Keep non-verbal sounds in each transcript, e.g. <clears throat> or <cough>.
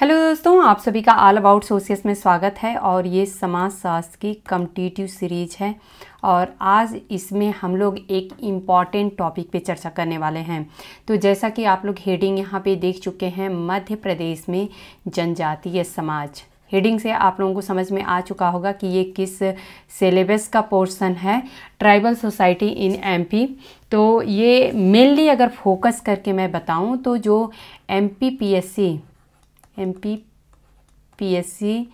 Hello दोस्तों आप सभी का ऑल अबाउट सोर्सेस में स्वागत है और ये समाज शास्त्र की कम्पटिटिव सीरीज है और आज इसमें हम लोग एक इम्पॉर्टेंट टॉपिक पे चर्चा करने वाले हैं तो जैसा कि आप लोग हेडिंग यहाँ पे देख चुके हैं मध्य प्रदेश में जनजातीय समाज हेडिंग से आप लोगों को समझ में आ चुका होगा कि ये किस सिलेबस का पोर्शन है ट्राइबल सोसाइटी इन एमपी तो ये मेनली अगर फोकस करके मैं बताऊं तो जो MPPSC S C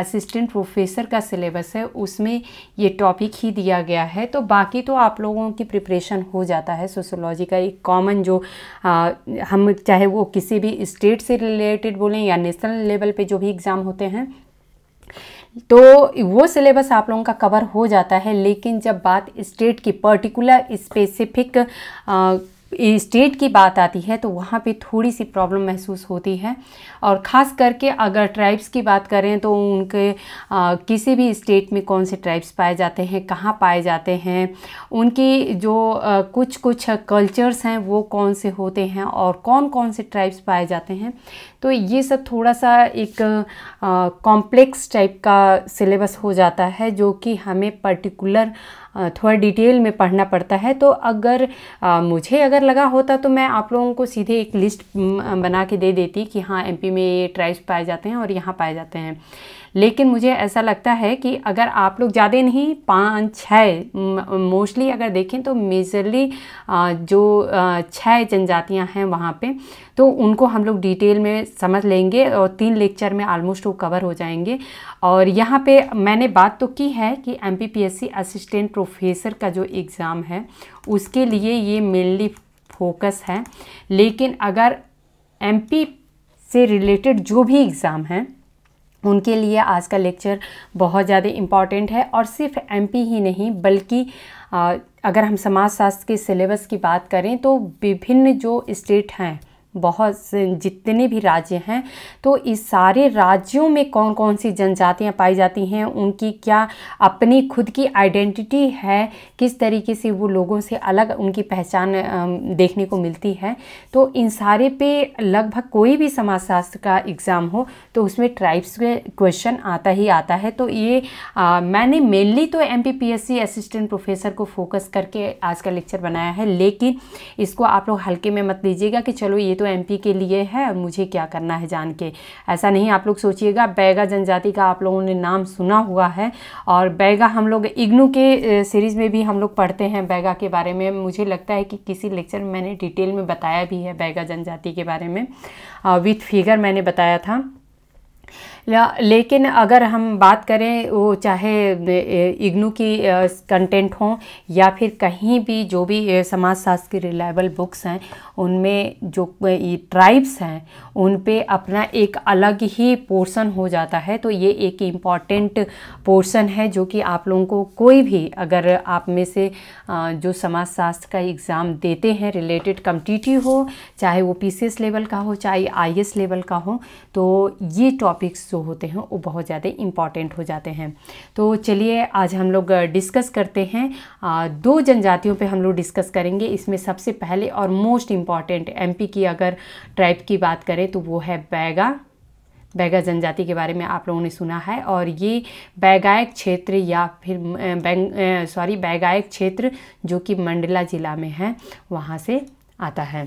assistant professor का सिलेबस है उसमें ये टॉपिक ही दिया गया है तो बाकी तो आप लोगों की प्रिपरेशन हो जाता है सोशोलॉजी का एक कॉमन जो आ, हम चाहे वो किसी भी स्टेट से रिलेटेड बोलें या नेशनल लेवल पे जो भी एग्ज़ाम होते हैं तो वो सिलेबस आप लोगों का कवर हो जाता है लेकिन जब बात स्टेट की पर्टिकुलर स्पेसिफिक स्टेट की बात आती है तो वहाँ पे थोड़ी सी प्रॉब्लम महसूस होती है और ख़ास करके अगर ट्राइब्स की बात करें तो उनके आ, किसी भी स्टेट में कौन से ट्राइब्स पाए जाते हैं कहाँ पाए जाते हैं उनकी जो आ, कुछ कुछ कल्चर्स हैं वो कौन से होते हैं और कौन कौन से ट्राइब्स पाए जाते हैं तो ये सब थोड़ा सा एक कॉम्प्लेक्स टाइप का सिलेबस हो जाता है जो कि हमें पर्टिकुलर थोड़ा डिटेल में पढ़ना पड़ता है तो अगर आ, मुझे अगर लगा होता तो मैं आप लोगों को सीधे एक लिस्ट बना के दे देती कि हाँ एमपी में ये ट्राइब्स पाए जाते हैं और यहाँ पाए जाते हैं लेकिन मुझे ऐसा लगता है कि अगर आप लोग ज़्यादा नहीं पाँच छः मोस्टली अगर देखें तो मेजरली जो छः जनजातियाँ हैं वहाँ पे तो उनको हम लोग डिटेल में समझ लेंगे और तीन लेक्चर में आलमोस्ट वो कवर हो जाएंगे और यहाँ पे मैंने बात तो की है कि एम असिस्टेंट प्रोफेसर का जो एग्ज़ाम है उसके लिए ये मेनली फोकस है लेकिन अगर एमपी से रिलेटेड जो भी एग्ज़ाम हैं उनके लिए आज का लेक्चर बहुत ज़्यादा इम्पॉर्टेंट है और सिर्फ एमपी ही नहीं बल्कि अगर हम समाजशास्त्र के सिलेबस की बात करें तो विभिन्न जो स्टेट हैं बहुत से जितने भी राज्य हैं तो इस सारे राज्यों में कौन कौन सी जनजातियां पाई जाती हैं उनकी क्या अपनी खुद की आइडेंटिटी है किस तरीके से वो लोगों से अलग उनकी पहचान देखने को मिलती है तो इन सारे पे लगभग कोई भी समाजशास्त्र का एग्ज़ाम हो तो उसमें ट्राइब्स के क्वेश्चन आता ही आता है तो ये आ, मैंने मेनली तो एम असिस्टेंट प्रोफेसर को फोकस करके आज का लेक्चर बनाया है लेकिन इसको आप लोग हल्के में मत लीजिएगा कि चलो ये तो तो एमपी के लिए है और मुझे क्या करना है जान के ऐसा नहीं आप लोग सोचिएगा बैगा जनजाति का आप लोगों ने नाम सुना हुआ है और बैगा हम लोग इग्नू के सीरीज़ में भी हम लोग पढ़ते हैं बैगा के बारे में मुझे लगता है कि किसी लेक्चर में मैंने डिटेल में बताया भी है बैगा जनजाति के बारे में विथ फिगर मैंने बताया था लेकिन अगर हम बात करें वो चाहे इग्नू की कंटेंट हों या फिर कहीं भी जो भी समाजशास्त्र की रिलायबल बुक्स हैं उनमें जो ट्राइब्स हैं उन पे अपना एक अलग ही पोर्शन हो जाता है तो ये एक इम्पॉर्टेंट पोर्शन है जो कि आप लोगों को कोई भी अगर आप में से जो समाजशास्त्र का एग्ज़ाम देते हैं रिलेटेड कम्पटिटिव हो चाहे वो पीसीएस लेवल का हो चाहे आईएएस लेवल का हो तो ये टॉपिक्स जो होते हैं वो बहुत ज़्यादा इम्पॉर्टेंट हो जाते हैं तो चलिए आज हम लोग डिस्कस करते हैं दो जनजातियों पे हम लोग डिस्कस करेंगे इसमें सबसे पहले और मोस्ट इम्पॉर्टेंट एम की अगर ट्राइब की बात करें तो वो है बैगा बैगा जनजाति के बारे में आप लोगों ने सुना है और ये बैगायक क्षेत्र या फिर सॉरी बैगायक क्षेत्र जो कि मंडला ज़िला में है वहाँ से आता है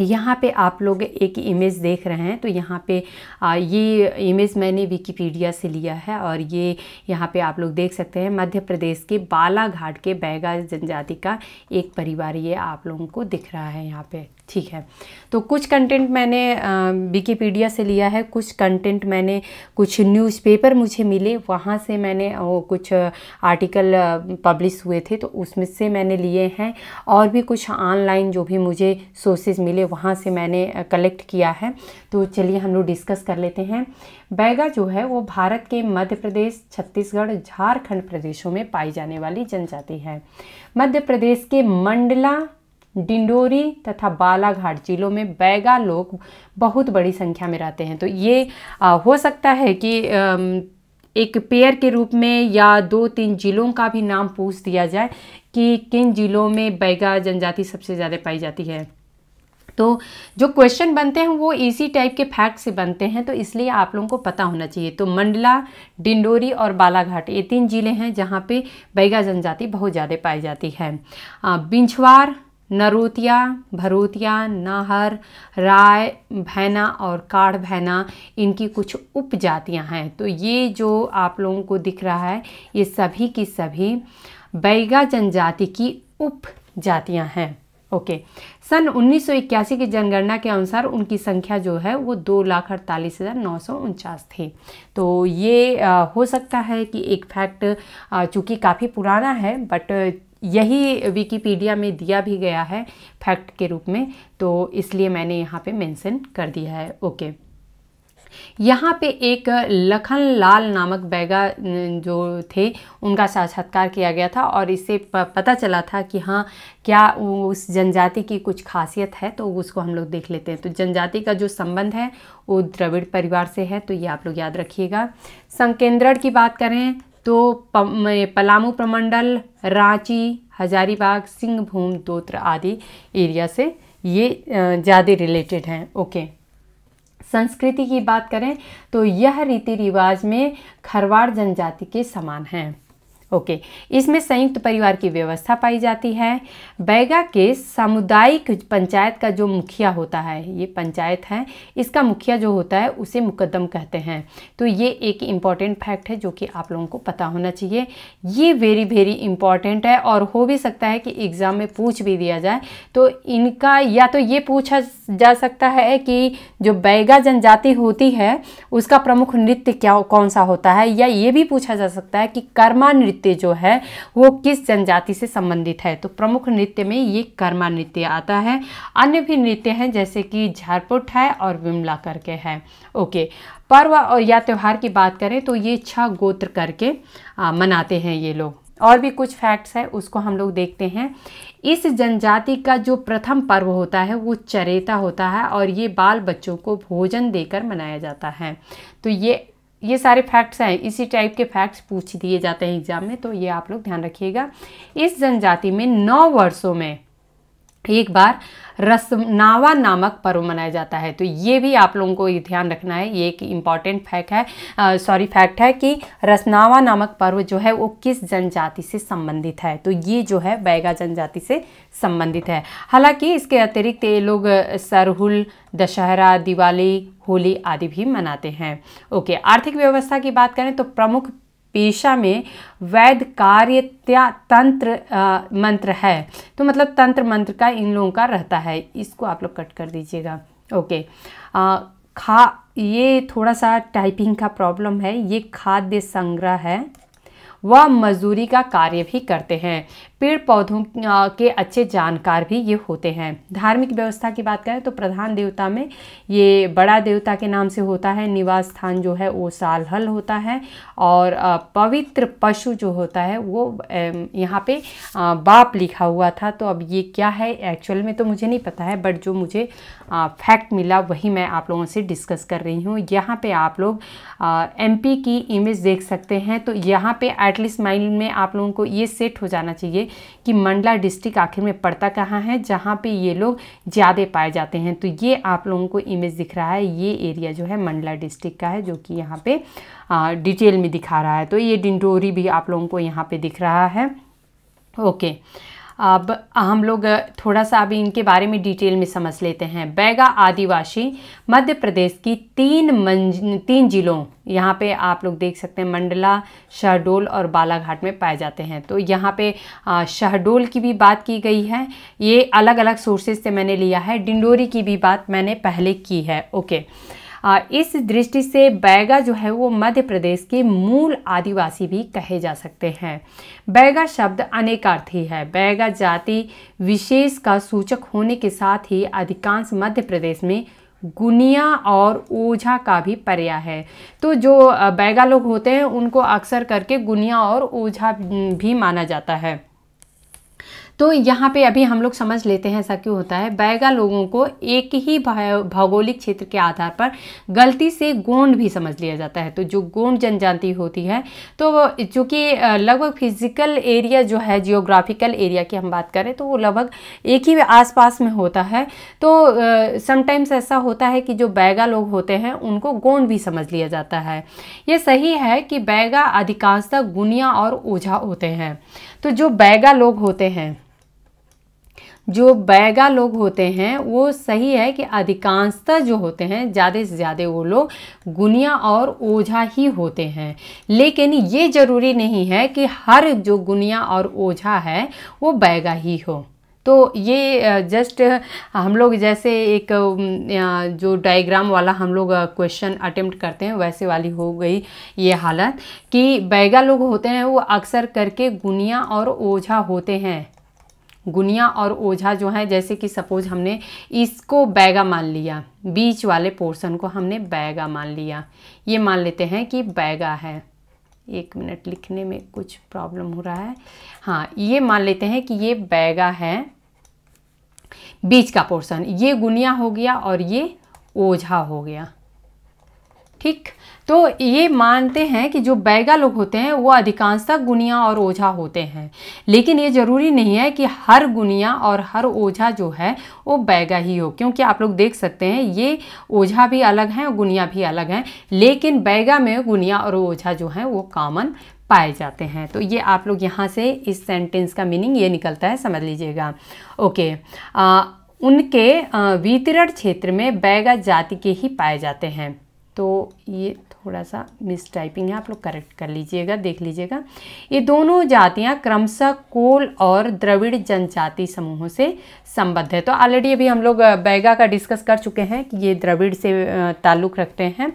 यहाँ पे आप लोग एक इमेज देख रहे हैं तो यहाँ पे आ, ये इमेज मैंने विकिपीडिया से लिया है और ये यहाँ पे आप लोग देख सकते हैं मध्य प्रदेश के बालाघाट के बैगा जनजाति का एक परिवार ये आप लोगों को दिख रहा है यहाँ पे ठीक है तो कुछ कंटेंट मैंने विकीपीडिया से लिया है कुछ कंटेंट मैंने कुछ न्यूज़पेपर मुझे मिले वहाँ से मैंने वो कुछ आर्टिकल पब्लिश हुए थे तो उसमें से मैंने लिए हैं और भी कुछ ऑनलाइन जो भी मुझे सोर्सेज मिले वहाँ से मैंने कलेक्ट किया है तो चलिए हम लोग डिस्कस कर लेते हैं बैगा जो है वो भारत के मध्य प्रदेश छत्तीसगढ़ झारखंड प्रदेशों में पाई जाने वाली जनजाति है मध्य प्रदेश के मंडला डिंडोरी तथा बालाघाट जिलों में बैगा लोग बहुत बड़ी संख्या में रहते हैं तो ये आ, हो सकता है कि आ, एक पेयर के रूप में या दो तीन जिलों का भी नाम पूछ दिया जाए कि किन जिलों में बैगा जनजाति सबसे ज़्यादा पाई जाती है तो जो क्वेश्चन बनते हैं वो इसी टाइप के फैक्ट से बनते हैं तो इसलिए आप लोगों को पता होना चाहिए तो मंडला डिंडोरी और बालाघाट ये तीन ज़िले हैं जहाँ पे बैगा जनजाति बहुत ज़्यादा पाई जाती है बिंछवार नरोतिया भरोतिया नाहर राय भैना और काढ़ भैना इनकी कुछ उपजातियां हैं तो ये जो आप लोगों को दिख रहा है ये सभी की सभी बैगा जनजाति की जातियाँ हैं ओके सन 1981 की जनगणना के अनुसार उनकी संख्या जो है वो दो लाख अड़तालीस हज़ार नौ सौ उनचास थी तो ये आ, हो सकता है कि एक फैक्ट चूँकि काफ़ी पुराना है बट यही विकीपीडिया में दिया भी गया है फैक्ट के रूप में तो इसलिए मैंने यहाँ पे मेंशन कर दिया है ओके यहाँ पे एक लखन लाल नामक बैगा जो थे उनका साक्षात्कार किया गया था और इससे पता चला था कि हाँ क्या उस जनजाति की कुछ खासियत है तो उसको हम लोग देख लेते हैं तो जनजाति का जो संबंध है वो द्रविड़ परिवार से है तो ये आप लोग याद रखिएगा संकेंद्रण की बात करें तो पलामू प्रमंडल रांची हजारीबाग सिंहभूम दोत्र आदि एरिया से ये ज़्यादा रिलेटेड हैं ओके संस्कृति की बात करें तो यह रीति रिवाज में खरवाड़ जनजाति के समान हैं ओके इसमें संयुक्त परिवार की व्यवस्था पाई जाती है बैगा के सामुदायिक पंचायत का जो मुखिया होता है ये पंचायत है इसका मुखिया जो होता है उसे मुकदम कहते हैं तो ये एक इम्पॉर्टेंट फैक्ट है जो कि आप लोगों को पता होना चाहिए ये वेरी वेरी इम्पॉर्टेंट है और हो भी सकता है कि एग्ज़ाम में पूछ भी दिया जाए तो इनका या तो ये पूछा जा सकता है कि जो बैगा जनजाति होती है उसका प्रमुख नृत्य क्या कौन सा होता है या ये भी पूछा जा सकता है कि कर्मा नृत्य नृत्य जो है वो किस जनजाति से संबंधित है तो प्रमुख नृत्य में ये कर्मा नृत्य आता है अन्य भी नृत्य हैं जैसे कि झारपुट है और विमला करके है ओके पर्व और या त्यौहार की बात करें तो ये छह गोत्र करके आ, मनाते हैं ये लोग और भी कुछ फैक्ट्स है उसको हम लोग देखते हैं इस जनजाति का जो प्रथम पर्व होता है वो चरेता होता है और ये बाल बच्चों को भोजन देकर मनाया जाता है तो ये ये सारे फैक्ट्स हैं इसी टाइप के फैक्ट्स पूछ दिए जाते हैं एग्जाम में तो ये आप लोग ध्यान रखिएगा इस जनजाति में नौ वर्षों में एक बार रसनावा नामक पर्व मनाया जाता है तो ये भी आप लोगों को ध्यान रखना है ये एक इम्पॉर्टेंट फैक्ट है सॉरी फैक्ट है कि रसनावा नामक पर्व जो है वो किस जनजाति से संबंधित है तो ये जो है बैगा जनजाति से संबंधित है हालांकि इसके अतिरिक्त ये लोग सरहुल दशहरा दिवाली होली आदि भी मनाते हैं ओके आर्थिक व्यवस्था की बात करें तो प्रमुख पेशा में वैध कार्य त्या तंत्र आ, मंत्र है तो मतलब तंत्र मंत्र का इन लोगों का रहता है इसको आप लोग कट कर दीजिएगा ओके आ, खा ये थोड़ा सा टाइपिंग का प्रॉब्लम है ये खाद्य संग्रह है व मजदूरी का कार्य भी करते हैं पेड़ पौधों के अच्छे जानकार भी ये होते हैं धार्मिक व्यवस्था की बात करें तो प्रधान देवता में ये बड़ा देवता के नाम से होता है निवास स्थान जो है वो साल हल होता है और पवित्र पशु जो होता है वो यहाँ पे बाप लिखा हुआ था तो अब ये क्या है एक्चुअल में तो मुझे नहीं पता है बट जो मुझे फैक्ट मिला वही मैं आप लोगों से डिस्कस कर रही हूँ यहाँ पे आप लोग एमपी की इमेज देख सकते हैं तो यहाँ पे एटलीस्ट माइंड में आप लोगों को ये सेट हो जाना चाहिए कि मंडला डिस्ट्रिक्ट आखिर में पड़ता कहाँ है जहाँ पे ये लोग ज़्यादा पाए जाते हैं तो ये आप लोगों को इमेज दिख रहा है ये एरिया जो है मंडला डिस्ट्रिक्ट का है जो कि यहाँ पर डिटेल में दिखा रहा है तो ये डिंडोरी भी आप लोगों को यहाँ पर दिख रहा है ओके okay. अब हम लोग थोड़ा सा अभी इनके बारे में डिटेल में समझ लेते हैं बैगा आदिवासी मध्य प्रदेश की तीन मंज तीन जिलों यहाँ पे आप लोग देख सकते हैं मंडला शहडोल और बालाघाट में पाए जाते हैं तो यहाँ पे शहडोल की भी बात की गई है ये अलग अलग सोर्सेज से मैंने लिया है डिंडोरी की भी बात मैंने पहले की है ओके okay. इस दृष्टि से बैगा जो है वो मध्य प्रदेश के मूल आदिवासी भी कहे जा सकते हैं बैगा शब्द अनेकार्थी है बैगा जाति विशेष का सूचक होने के साथ ही अधिकांश मध्य प्रदेश में गुनिया और ओझा का भी पर्याय है तो जो बैगा लोग होते हैं उनको अक्सर करके गुनिया और ओझा भी माना जाता है तो यहाँ पे अभी हम लोग समझ लेते हैं ऐसा क्यों होता है बैगा लोगों को एक ही भौगोलिक क्षेत्र के आधार पर गलती से गोंड भी समझ लिया जाता है तो जो गोंड जनजाति होती है तो जो कि लगभग फिजिकल एरिया जो है जियोग्राफिकल एरिया की हम बात करें तो वो लगभग एक ही आसपास में होता है तो समटाइम्स ऐसा होता है कि जो बैगा लोग होते हैं उनको गोंड भी समझ लिया जाता है ये सही है कि बैगा अधिकांशतः गुनिया और ओझा होते हैं तो जो बैगा लोग होते हैं जो बैगा लोग होते हैं वो सही है कि अधिकांशतः जो होते हैं ज़्यादा से ज़्यादा वो लोग गुनिया और ओझा ही होते हैं लेकिन ये ज़रूरी नहीं है कि हर जो गुनिया और ओझा है वो बैगा ही हो तो ये जस्ट हम लोग जैसे एक जो डायग्राम वाला हम लोग क्वेश्चन अटेम्प्ट करते हैं वैसे वाली हो गई ये हालत कि बैगा लोग होते हैं वो अक्सर करके गुनिया और ओझा होते हैं गुनिया और ओझा जो हैं जैसे कि सपोज हमने इसको बैगा मान लिया बीच वाले पोर्शन को हमने बैगा मान लिया ये मान लेते हैं कि बैगा है एक मिनट लिखने में कुछ प्रॉब्लम हो रहा है हाँ ये मान लेते हैं कि ये बैगा है बीच का पोर्शन ये गुनिया हो गया और ये ओझा हो गया ठीक तो ये मानते हैं कि जो बैगा लोग होते हैं वो अधिकांशतः गुनिया और ओझा होते हैं लेकिन ये ज़रूरी नहीं है कि हर गुनिया और हर ओझा जो है वो बैगा ही हो क्योंकि आप लोग देख सकते हैं ये ओझा भी अलग हैं और गुनिया भी अलग हैं लेकिन बैगा में गुनिया और ओझा जो हैं वो कॉमन पाए जाते हैं तो ये आप लोग यहाँ से इस सेंटेंस का मीनिंग ये निकलता है समझ लीजिएगा ओके आ, उनके वितरण क्षेत्र में बैगा जाति के ही पाए जाते हैं तो ये थोड़ा सा मिस टाइपिंग है आप लोग करेक्ट कर लीजिएगा देख लीजिएगा ये दोनों जातियाँ क्रमशः कोल और द्रविड़ जनजाति समूहों से संबद्ध है तो ऑलरेडी अभी हम लोग बैगा का डिस्कस कर चुके हैं कि ये द्रविड़ से ताल्लुक़ रखते हैं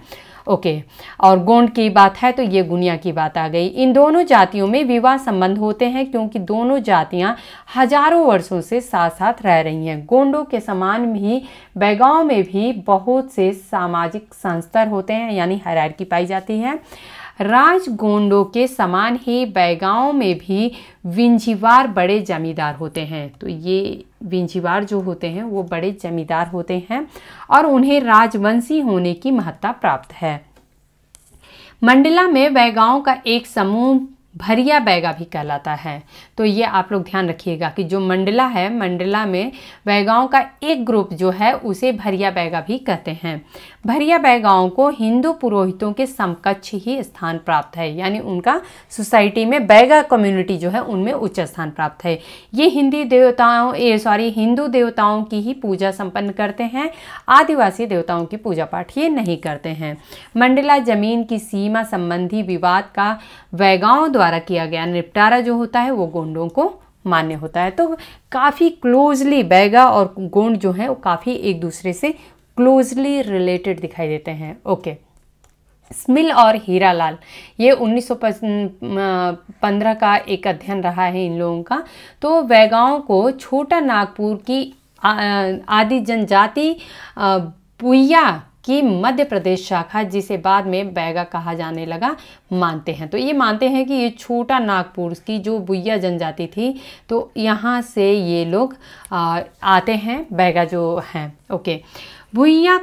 ओके और गोंड की बात है तो ये गुनिया की बात आ गई इन दोनों जातियों में विवाह संबंध होते हैं क्योंकि दोनों जातियाँ हजारों वर्षों से साथ साथ रह रही हैं गोंडों के समान ही बैगाव में भी बहुत से सामाजिक संस्तर होते हैं यानी हरारकी पाई जाती है राज गोंडों के समान ही बैगाव में भी विंजीवार बड़े जमींदार होते हैं तो ये बेंजीवार जो होते हैं वो बड़े जमींदार होते हैं और उन्हें राजवंशी होने की महत्ता प्राप्त है मंडला में वैगाओं का एक समूह भरिया बैगा भी कहलाता है तो ये आप लोग ध्यान रखिएगा कि जो मंडला है मंडला में बैगाओं का एक ग्रुप जो है उसे भरिया बैगा भी कहते हैं भरिया बैगाओं को हिंदू पुरोहितों के समकक्ष ही स्थान प्राप्त है यानी उनका सोसाइटी में बैगा कम्युनिटी जो है उनमें उच्च स्थान प्राप्त है ये हिंदी देवताओं ये सॉरी हिंदू देवताओं की ही पूजा संपन्न करते हैं आदिवासी देवताओं की पूजा पाठ ये नहीं करते हैं मंडला जमीन की सीमा संबंधी विवाद का वैगाओं द्वारा द्वारा किया गया निपटारा जो होता है वो गोंडों को मान्य होता है तो काफ़ी क्लोजली बैगा और गोंड जो हैं वो काफ़ी एक दूसरे से क्लोजली रिलेटेड दिखाई देते हैं ओके स्मिल और हीरा लाल ये 1915 का एक अध्ययन रहा है इन लोगों का तो वैगाओं को छोटा नागपुर की आदि जनजाति पुया की मध्य प्रदेश शाखा जिसे बाद में बैगा कहा जाने लगा मानते हैं तो ये मानते हैं कि ये छोटा नागपुर की जो बुइया जनजाति थी तो यहाँ से ये लोग आ, आते हैं बैगा जो हैं ओके भुइया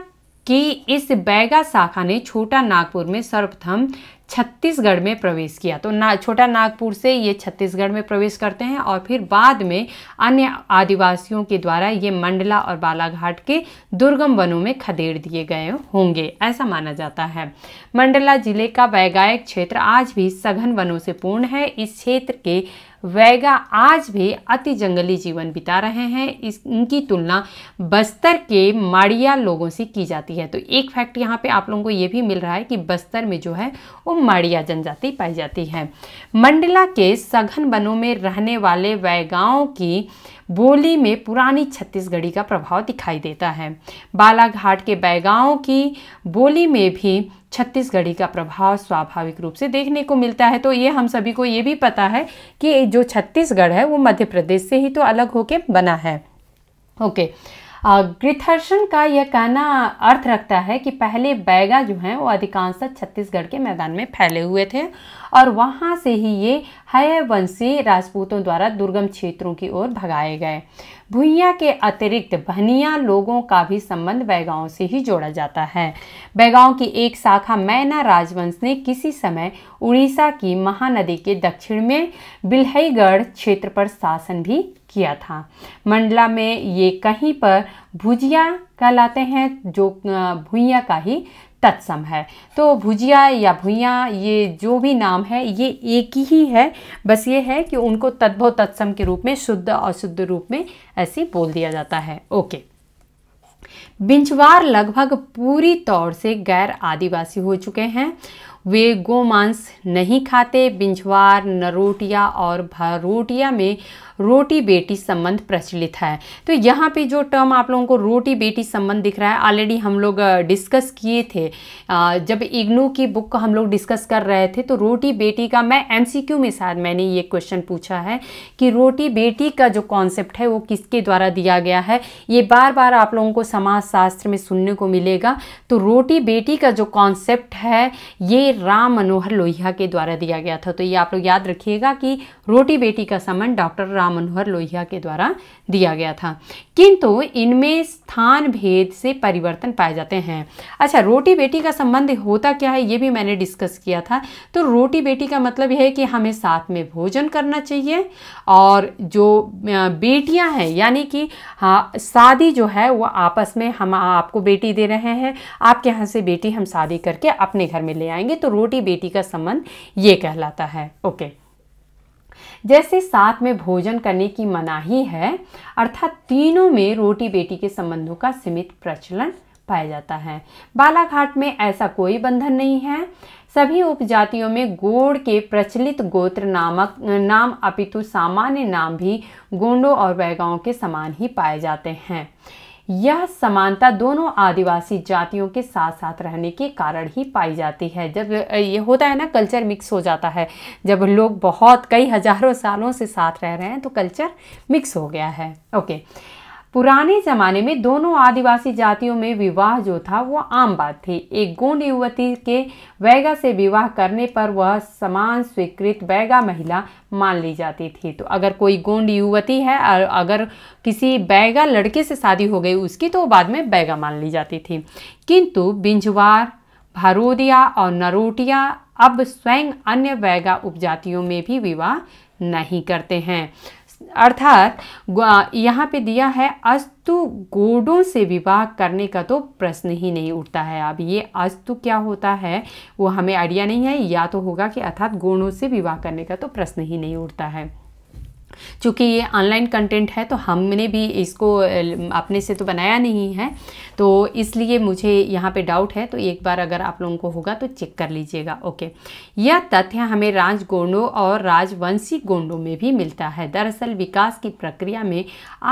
की इस बैगा शाखा ने छोटा नागपुर में सर्वप्रथम छत्तीसगढ़ में प्रवेश किया तो ना छोटा नागपुर से ये छत्तीसगढ़ में प्रवेश करते हैं और फिर बाद में अन्य आदिवासियों के द्वारा ये मंडला और बालाघाट के दुर्गम वनों में खदेड़ दिए गए होंगे ऐसा माना जाता है मंडला जिले का वैगायक क्षेत्र आज भी सघन वनों से पूर्ण है इस क्षेत्र के वैगा आज भी अति जंगली जीवन बिता रहे हैं इस इनकी तुलना बस्तर के माड़िया लोगों से की जाती है तो एक फैक्ट यहाँ पे आप लोगों को ये भी मिल रहा है कि बस्तर में जो है वो माड़िया जनजाति पाई जाती है मंडला के सघन वनों में रहने वाले वैगाओं की बोली में पुरानी छत्तीसगढ़ी का प्रभाव दिखाई देता है बालाघाट के बैगाओं की बोली में भी छत्तीसगढ़ी का प्रभाव स्वाभाविक रूप से देखने को मिलता है तो ये हम सभी को ये भी पता है कि जो छत्तीसगढ़ है वो मध्य प्रदेश से ही तो अलग होके बना है ओके गृथर्षण का यह कहना अर्थ रखता है कि पहले बैगा जो हैं वो अधिकांशतः छत्तीसगढ़ के मैदान में फैले हुए थे और वहाँ से ही ये हय वंशी राजपूतों द्वारा दुर्गम क्षेत्रों की ओर भगाए गए भुइया के अतिरिक्त भनिया लोगों का भी संबंध बैगाओं से ही जोड़ा जाता है बैगाओं की एक शाखा मैना राजवंश ने किसी समय उड़ीसा की महानदी के दक्षिण में बिल्हईगढ़ क्षेत्र पर शासन भी किया था मंडला में ये कहीं पर भुजिया कहलाते हैं जो भुइया का ही तत्सम है तो भुजिया या भुइया ये जो भी नाम है ये एक ही है बस ये है कि उनको तद्भव तत्सम के रूप में शुद्ध और शुद्ध रूप में ऐसे बोल दिया जाता है ओके बिंचवार लगभग पूरी तौर से गैर आदिवासी हो चुके हैं वे गोमांस नहीं खाते बिंझवार नरोटिया और भरोटिया में रोटी बेटी संबंध प्रचलित है तो यहाँ पे जो टर्म आप लोगों को रोटी बेटी संबंध दिख रहा है ऑलरेडी हम लोग डिस्कस किए थे जब इग्नू की बुक को हम लोग डिस्कस कर रहे थे तो रोटी बेटी का मैं एमसीक्यू में शायद मैंने ये क्वेश्चन पूछा है कि रोटी बेटी का जो कॉन्सेप्ट है वो किसके द्वारा दिया गया है ये बार बार आप लोगों को समाज शास्त्र में सुनने को मिलेगा तो रोटी बेटी का जो कॉन्सेप्ट है ये राम मनोहर लोहिया के द्वारा दिया गया था तो ये आप लोग याद रखिएगा कि रोटी बेटी का समन डॉक्टर राम मनोहर लोहिया के द्वारा दिया गया था किंतु इनमें स्थान भेद से परिवर्तन पाए जाते हैं अच्छा रोटी बेटी का संबंध होता क्या है ये भी मैंने डिस्कस किया था तो रोटी बेटी का मतलब यह है कि हमें साथ में भोजन करना चाहिए और जो बेटियां हैं यानी कि हाँ, शादी जो है वो आपस में हम आपको बेटी दे रहे हैं आपके यहाँ से बेटी हम शादी करके अपने घर में ले आएंगे तो रोटी बेटी का संबंध ये कहलाता है ओके जैसे साथ में भोजन करने की मनाही है अर्थात तीनों में रोटी बेटी के संबंधों का सीमित प्रचलन पाया जाता है बालाघाट में ऐसा कोई बंधन नहीं है सभी उपजातियों में गोड़ के प्रचलित गोत्र नामक नाम अपितु सामान्य नाम भी गोंडों और बैगाओं के समान ही पाए जाते हैं यह समानता दोनों आदिवासी जातियों के साथ साथ रहने के कारण ही पाई जाती है जब ये होता है ना कल्चर मिक्स हो जाता है जब लोग बहुत कई हजारों सालों से साथ रह रहे हैं तो कल्चर मिक्स हो गया है ओके okay. पुराने जमाने में दोनों आदिवासी जातियों में विवाह जो था वो आम बात थी एक गोंड युवती के वैगा से विवाह करने पर वह समान स्वीकृत वैगा महिला मान ली जाती थी तो अगर कोई गोंड युवती है और अगर किसी बैगा लड़के से शादी हो गई उसकी तो बाद में बैगा मान ली जाती थी किंतु बिंजवार भारोदिया और नरोटिया अब स्वयं अन्य वैगा उपजातियों में भी विवाह नहीं करते हैं अर्थात यहाँ पे दिया है अस्तु गोडों से विवाह करने का तो प्रश्न ही नहीं उठता है अब ये अस्तु क्या होता है वो हमें आइडिया नहीं है या तो होगा कि अर्थात गोणों से विवाह करने का तो प्रश्न ही नहीं उठता है चूँकि ये ऑनलाइन कंटेंट है तो हमने भी इसको अपने से तो बनाया नहीं है तो इसलिए मुझे यहाँ पे डाउट है तो एक बार अगर आप लोगों को होगा तो चेक कर लीजिएगा ओके यह तथ्य हमें राजगोंडों और राजवंशी गोंडों में भी मिलता है दरअसल विकास की प्रक्रिया में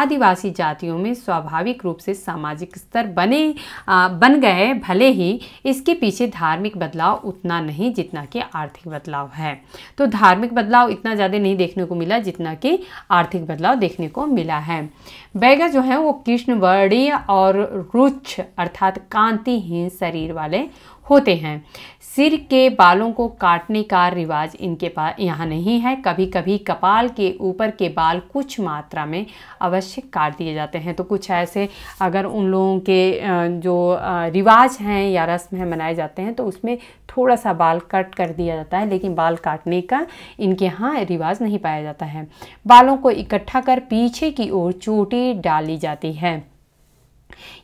आदिवासी जातियों में स्वाभाविक रूप से सामाजिक स्तर बने आ, बन गए भले ही इसके पीछे धार्मिक बदलाव उतना नहीं जितना कि आर्थिक बदलाव है तो धार्मिक बदलाव इतना ज़्यादा नहीं देखने को मिला जितना कि भी आर्थिक बदलाव देखने को मिला है बैगा जो है वो कृष्णवर्णीय और रुच्छ अर्थात कांतिहीन शरीर वाले होते हैं सिर के बालों को काटने का रिवाज इनके पास यहाँ नहीं है कभी कभी कपाल के ऊपर के बाल कुछ मात्रा में अवश्य काट दिए जाते हैं तो कुछ ऐसे अगर उन लोगों के जो रिवाज हैं या रस्म हैं मनाए जाते हैं तो उसमें थोड़ा सा बाल कट कर दिया जाता है लेकिन बाल काटने का इनके यहाँ रिवाज नहीं पाया जाता है बालों को इकट्ठा कर पीछे की ओर चोटी डाली जाती है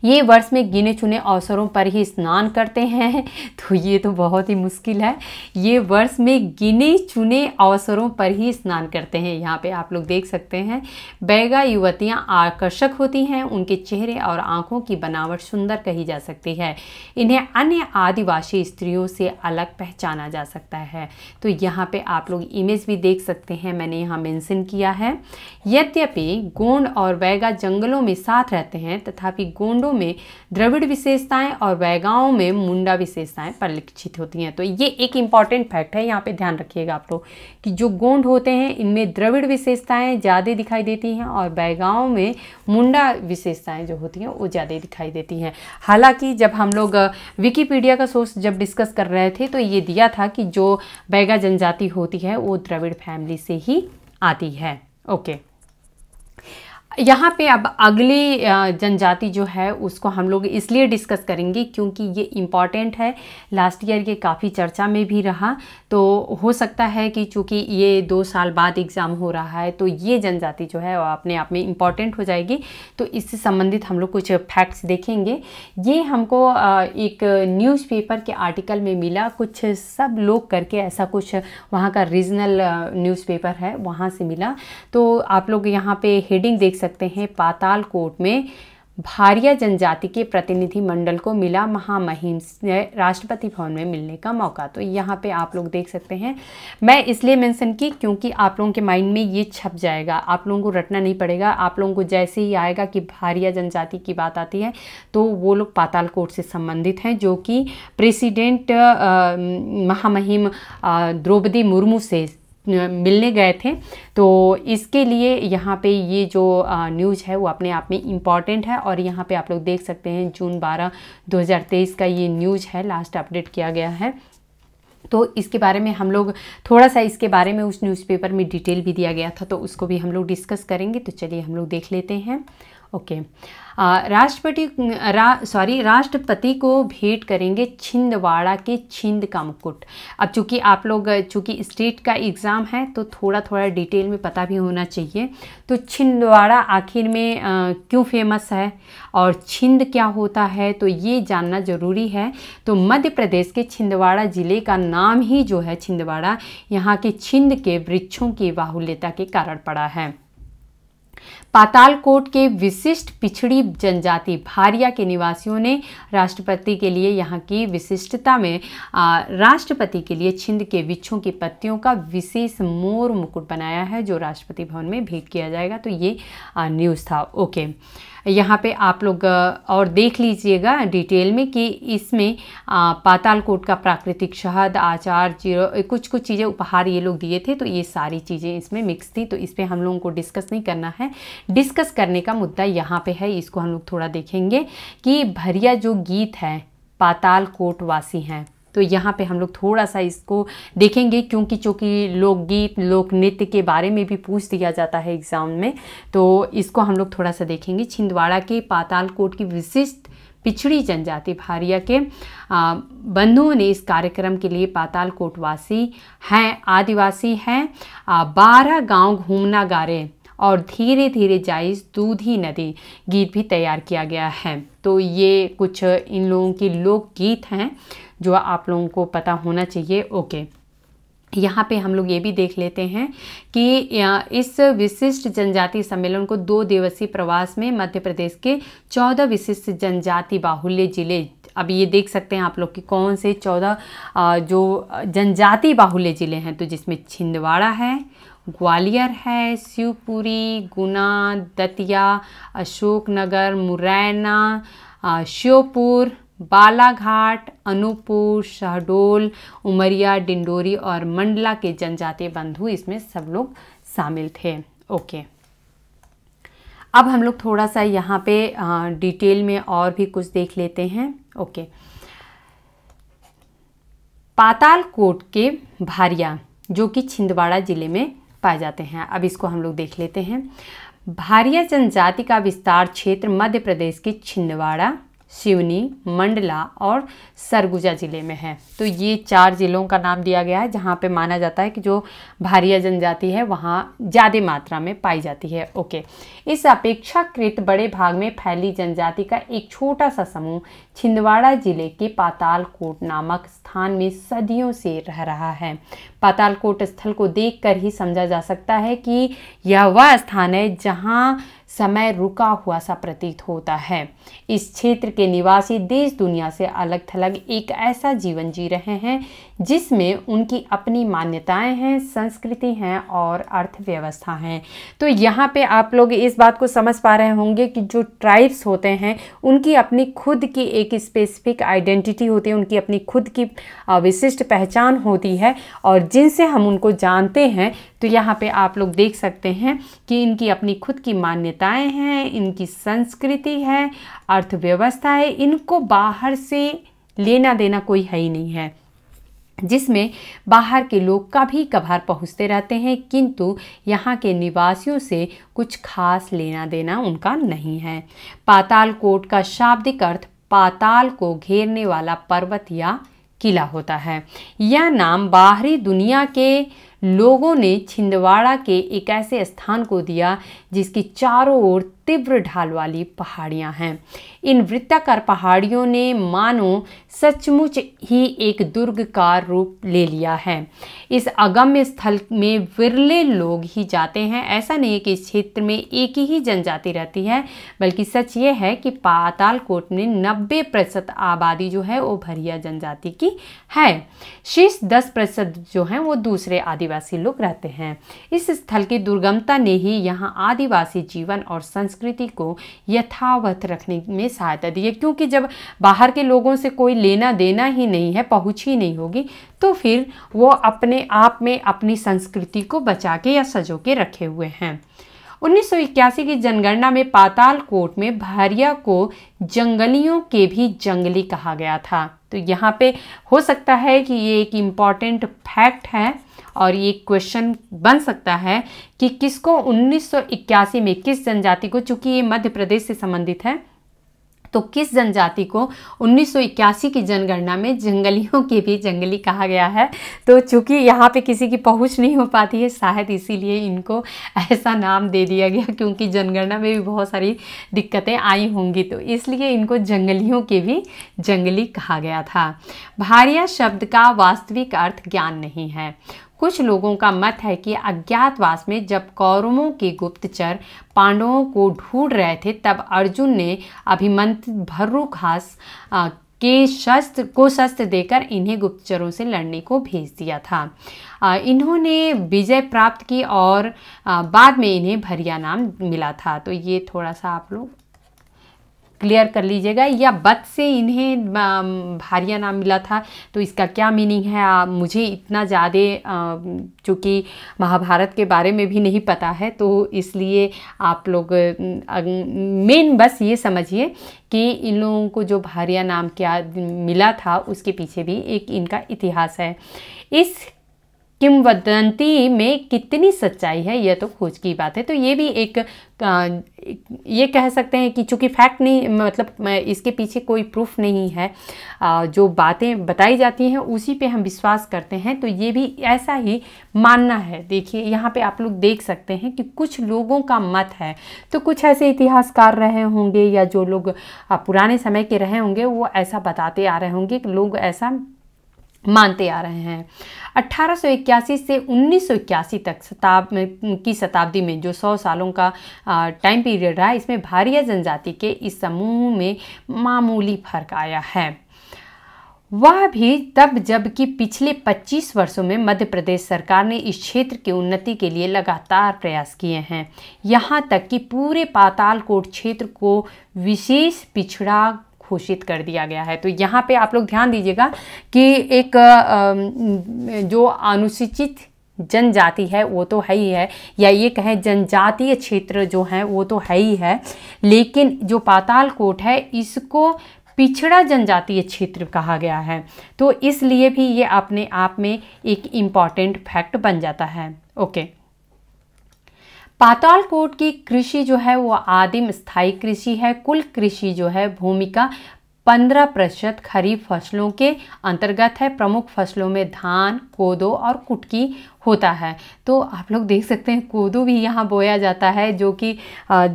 ये वर्ष में गिने चुने अवसरों पर ही स्नान करते हैं <laughs> तो ये तो बहुत ही मुश्किल है ये वर्ष में गिने चुने अवसरों पर ही स्नान करते हैं यहाँ पे आप लोग देख सकते हैं बैगा युवतियाँ आकर्षक होती हैं उनके चेहरे और आँखों की बनावट सुंदर कही जा सकती है इन्हें अन्य आदिवासी स्त्रियों से अलग पहचाना जा सकता है तो यहाँ पर आप लोग इमेज भी देख सकते हैं मैंने यहाँ मैंसन किया है यद्यपि गोंड और बैगा जंगलों में साथ रहते हैं तथापि गोंड गोंडों में द्रविड़ विशेषताएं और वैगाओं में मुंडा विशेषताएं परिलक्षित होती हैं तो ये एक इंपॉर्टेंट फैक्ट है यहाँ पे ध्यान रखिएगा आप लोग कि जो गोंड होते हैं इनमें द्रविड़ विशेषताएं ज़्यादा दिखाई देती हैं और बैगाओं में मुंडा विशेषताएं जो होती हैं वो ज़्यादा दिखाई देती हैं हालांकि जब हम लोग विकीपीडिया का सोर्स जब डिस्कस कर रहे थे तो ये दिया था कि जो बैगा जनजाति होती है वो द्रविड़ फैमिली से ही आती है ओके okay. यहाँ पे अब अगली जनजाति जो है उसको हम लोग इसलिए डिस्कस करेंगे क्योंकि ये इम्पॉर्टेंट है लास्ट ईयर ये काफ़ी चर्चा में भी रहा तो हो सकता है कि चूँकि ये दो साल बाद एग्ज़ाम हो रहा है तो ये जनजाति जो है अपने आप में इम्पॉर्टेंट हो जाएगी तो इससे संबंधित हम लोग कुछ फैक्ट्स देखेंगे ये हमको एक न्यूज़पेपर के आर्टिकल में मिला कुछ सब लोग करके ऐसा कुछ वहाँ का रीजनल न्यूज़पेपर है वहाँ से मिला तो आप लोग यहाँ पे हेडिंग देख सकते हैं पाताल कोट में भारिया जनजाति के प्रतिनिधि मंडल को मिला महामहिम राष्ट्रपति भवन में मिलने का मौका तो यहाँ पे आप लोग देख सकते हैं मैं इसलिए मेंशन की क्योंकि आप लोगों के माइंड में ये छप जाएगा आप लोगों को रटना नहीं पड़ेगा आप लोगों को जैसे ही आएगा कि भारिया जनजाति की बात आती है तो वो लोग पाताल कोर्ट से संबंधित हैं जो कि प्रेसिडेंट महामहिम द्रौपदी मुर्मू से मिलने गए थे तो इसके लिए यहाँ पे ये जो न्यूज़ है वो अपने आप में इम्पॉर्टेंट है और यहाँ पे आप लोग देख सकते हैं जून 12 2023 का ये न्यूज़ है लास्ट अपडेट किया गया है तो इसके बारे में हम लोग थोड़ा सा इसके बारे में उस न्यूज़पेपर में डिटेल भी दिया गया था तो उसको भी हम लोग डिस्कस करेंगे तो चलिए हम लोग देख लेते हैं ओके okay. राष्ट्रपति रा, सॉरी राष्ट्रपति को भेंट करेंगे छिंदवाड़ा के छिंद का मुकुट अब चूंकि आप लोग चूंकि स्टेट का एग्ज़ाम है तो थोड़ा थोड़ा डिटेल में पता भी होना चाहिए तो छिंदवाड़ा आखिर में क्यों फेमस है और छिंद क्या होता है तो ये जानना ज़रूरी है तो मध्य प्रदेश के छिंदवाड़ा ज़िले का नाम ही जो है छिंदवाड़ा यहाँ के छिंद के वृक्षों की बाहुल्यता के कारण पड़ा है पातालकोट के विशिष्ट पिछड़ी जनजाति भारिया के निवासियों ने राष्ट्रपति के लिए यहाँ की विशिष्टता में राष्ट्रपति के लिए छिंद के विच्छों की पत्तियों का विशेष मोर मुकुट बनाया है जो राष्ट्रपति भवन में भेंट किया जाएगा तो ये न्यूज़ था ओके यहाँ पे आप लोग और देख लीजिएगा डिटेल में कि इसमें पाताल कोट का प्राकृतिक शहद आचार जीरो कुछ कुछ चीज़ें उपहार ये लोग दिए थे तो ये सारी चीज़ें इसमें मिक्स थी तो इस पर हम लोगों को डिस्कस नहीं करना है डिस्कस करने का मुद्दा यहाँ पे है इसको हम लोग थोड़ा देखेंगे कि भरिया जो गीत है पाताल कोट वासी हैं तो यहाँ पे हम लोग थोड़ा सा इसको देखेंगे क्योंकि चूँकि लोकगीत लोक नृत्य के बारे में भी पूछ दिया जाता है एग्ज़ाम में तो इसको हम लोग थोड़ा सा देखेंगे छिंदवाड़ा के पातालकोट की विशिष्ट पिछड़ी जनजाति भारिया के बंधुओं ने इस कार्यक्रम के लिए पाताल कोटवासी हैं आदिवासी हैं बारह गांव घूमना गारे और धीरे धीरे जाइज दूधी नदी गीत भी तैयार किया गया है तो ये कुछ इन लोगों के लोकगीत हैं जो आप लोगों को पता होना चाहिए ओके यहाँ पे हम लोग ये भी देख लेते हैं कि इस विशिष्ट जनजाति सम्मेलन को दो दिवसीय प्रवास में मध्य प्रदेश के चौदह विशिष्ट जनजाति बाहुल्य जिले अब ये देख सकते हैं आप लोग कि कौन से चौदह जो जनजाति बाहुल्य ज़िले हैं तो जिसमें छिंदवाड़ा है ग्वालियर है शिवपुरी गुना दतिया अशोकनगर मुरैना श्योपुर बालाघाट अनूपपुर शहडोल उमरिया डिंडोरी और मंडला के जनजातीय बंधु इसमें सब लोग शामिल थे ओके अब हम लोग थोड़ा सा यहाँ पे डिटेल में और भी कुछ देख लेते हैं ओके पाताल कोट के भारिया जो कि छिंदवाड़ा ज़िले में पाए जाते हैं अब इसको हम लोग देख लेते हैं भारिया जनजाति का विस्तार क्षेत्र मध्य प्रदेश के छिंदवाड़ा शिवनी मंडला और सरगुजा ज़िले में है तो ये चार ज़िलों का नाम दिया गया है जहाँ पे माना जाता है कि जो भारिया जनजाति है वहाँ ज़्यादा मात्रा में पाई जाती है ओके इस अपेक्षाकृत बड़े भाग में फैली जनजाति का एक छोटा सा समूह छिंदवाड़ा ज़िले के पातालकोट नामक स्थान में सदियों से रह रहा है पातालकोट स्थल को देख ही समझा जा सकता है कि यह वह स्थान है जहाँ समय रुका हुआ सा प्रतीत होता है इस क्षेत्र के निवासी देश दुनिया से अलग थलग एक ऐसा जीवन जी रहे हैं जिसमें उनकी अपनी मान्यताएं हैं संस्कृति हैं और अर्थव्यवस्था हैं तो यहाँ पे आप लोग इस बात को समझ पा रहे होंगे कि जो ट्राइब्स होते हैं उनकी अपनी खुद की एक स्पेसिफिक आइडेंटिटी होती है उनकी अपनी खुद की विशिष्ट पहचान होती है और जिनसे हम उनको जानते हैं तो यहाँ पे आप लोग देख सकते हैं कि इनकी अपनी खुद की मान्यताएं हैं इनकी संस्कृति है अर्थव्यवस्था है इनको बाहर से लेना देना कोई है ही नहीं है जिसमें बाहर के लोग कभी कभार पहुंचते रहते हैं किंतु यहाँ के निवासियों से कुछ खास लेना देना उनका नहीं है पाताल कोट का शाब्दिक अर्थ पाताल को घेरने वाला पर्वत या किला होता है यह नाम बाहरी दुनिया के लोगों ने छिंदवाड़ा के एक ऐसे स्थान को दिया जिसकी चारों ओर तीव्र ढाल वाली पहाड़ियाँ हैं इन वृत्ताकार पहाड़ियों ने मानो सचमुच ही एक दुर्ग का रूप ले लिया है इस अगम्य स्थल में विरले लोग ही जाते हैं ऐसा नहीं है कि इस क्षेत्र में एक ही जनजाति रहती है बल्कि सच ये है कि पातालकोट में नब्बे प्रतिशत आबादी जो है वो भरिया जनजाति की है शेष दस प्रतिशत जो है वो दूसरे आदिवासी लोग रहते हैं इस स्थल की दुर्गमता ने ही यहाँ आदिवासी जीवन और संस्कृति संस्कृति को यथावत रखने में सहायता दी है क्योंकि जब बाहर के लोगों से कोई लेना देना ही नहीं है पहुँच ही नहीं होगी तो फिर वो अपने आप में अपनी संस्कृति को बचा के या सजो के रखे हुए हैं उन्नीस की जनगणना में पाताल कोट में भारिया को जंगलियों के भी जंगली कहा गया था तो यहाँ पे हो सकता है कि ये एक इम्पॉर्टेंट फैक्ट है और ये क्वेश्चन बन सकता है कि किसको 1981 में किस जनजाति को चूंकि ये मध्य प्रदेश से संबंधित है तो किस जनजाति को 1981 की जनगणना में जंगलियों की भी जंगली कहा गया है तो चूंकि यहाँ पे किसी की पहुँच नहीं हो पाती है शायद इसीलिए इनको ऐसा नाम दे दिया गया क्योंकि जनगणना में भी बहुत सारी दिक्कतें आई होंगी तो इसलिए इनको जंगलियों के भी जंगली कहा गया था भारिया शब्द का वास्तविक अर्थ ज्ञान नहीं है कुछ लोगों का मत है कि अज्ञातवास में जब कौरवों के गुप्तचर पांडवों को ढूंढ रहे थे तब अर्जुन ने अभिमंत्रित भर्रुखास के शस्त्र को शस्त्र देकर इन्हें गुप्तचरों से लड़ने को भेज दिया था इन्होंने विजय प्राप्त की और बाद में इन्हें भरिया नाम मिला था तो ये थोड़ा सा आप लोग क्लियर कर लीजिएगा या बद से इन्हें भारिया नाम मिला था तो इसका क्या मीनिंग है मुझे इतना ज़्यादा चूँकि महाभारत के बारे में भी नहीं पता है तो इसलिए आप लोग मेन बस ये समझिए कि इन लोगों को जो भारिया नाम क्या मिला था उसके पीछे भी एक इनका इतिहास है इस किम वदंती में कितनी सच्चाई है यह तो खोज की बात है तो ये भी एक ये कह सकते हैं कि चूंकि फैक्ट नहीं मतलब इसके पीछे कोई प्रूफ नहीं है जो बातें बताई जाती हैं उसी पे हम विश्वास करते हैं तो ये भी ऐसा ही मानना है देखिए यहाँ पे आप लोग देख सकते हैं कि कुछ लोगों का मत है तो कुछ ऐसे इतिहासकार रहे होंगे या जो लोग पुराने समय के रहे होंगे वो ऐसा बताते आ रहे होंगे कि लोग ऐसा मानते आ रहे हैं 1881 से 1981 तक शताब की शताब्दी में जो 100 सालों का टाइम पीरियड रहा इसमें भारिया जनजाति के इस समूह में मामूली फर्क आया है वह भी तब जबकि पिछले 25 वर्षों में मध्य प्रदेश सरकार ने इस क्षेत्र की उन्नति के लिए लगातार प्रयास किए हैं यहाँ तक कि पूरे पातालकोट क्षेत्र को विशेष पिछड़ा घोषित कर दिया गया है तो यहाँ पे आप लोग ध्यान दीजिएगा कि एक जो अनुसूचित जनजाति है वो तो है ही है या ये कहें जनजातीय क्षेत्र जो है वो तो है ही है लेकिन जो पाताल कोट है इसको पिछड़ा जनजातीय क्षेत्र कहा गया है तो इसलिए भी ये अपने आप में एक इम्पॉर्टेंट फैक्ट बन जाता है ओके okay. पातालकोट की कृषि जो है वो आदिम स्थायी कृषि है कुल कृषि जो है भूमि का पंद्रह प्रतिशत खरीफ फसलों के अंतर्गत है प्रमुख फसलों में धान कोदो और कुटकी होता है तो आप लोग देख सकते हैं कोदू भी यहाँ बोया जाता है जो कि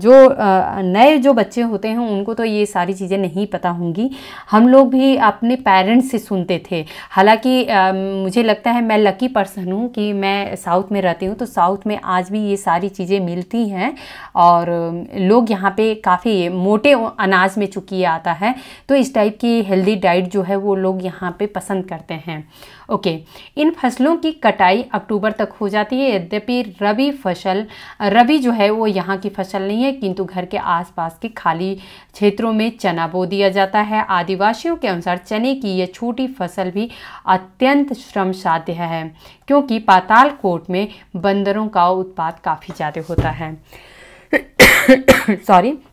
जो नए जो बच्चे होते हैं उनको तो ये सारी चीज़ें नहीं पता होंगी हम लोग भी अपने पेरेंट्स से सुनते थे हालांकि मुझे लगता है मैं लकी पर्सन हूँ कि मैं साउथ में रहती हूँ तो साउथ में आज भी ये सारी चीज़ें मिलती हैं और लोग यहाँ पर काफ़ी मोटे अनाज में चुकी आता है तो इस टाइप की हेल्दी डाइट जो है वो लोग यहाँ पर पसंद करते हैं ओके इन फसलों की कटाई अक्टूबर तक हो जाती है यद्यपि रबी फसल रबी जो है वो यहाँ की फसल नहीं है किंतु घर के आसपास के खाली क्षेत्रों में चना बो दिया जाता है आदिवासियों के अनुसार चने की यह छोटी फसल भी अत्यंत श्रम साध्य है क्योंकि पाताल कोट में बंदरों का उत्पाद काफ़ी ज़्यादा होता है सॉरी <coughs>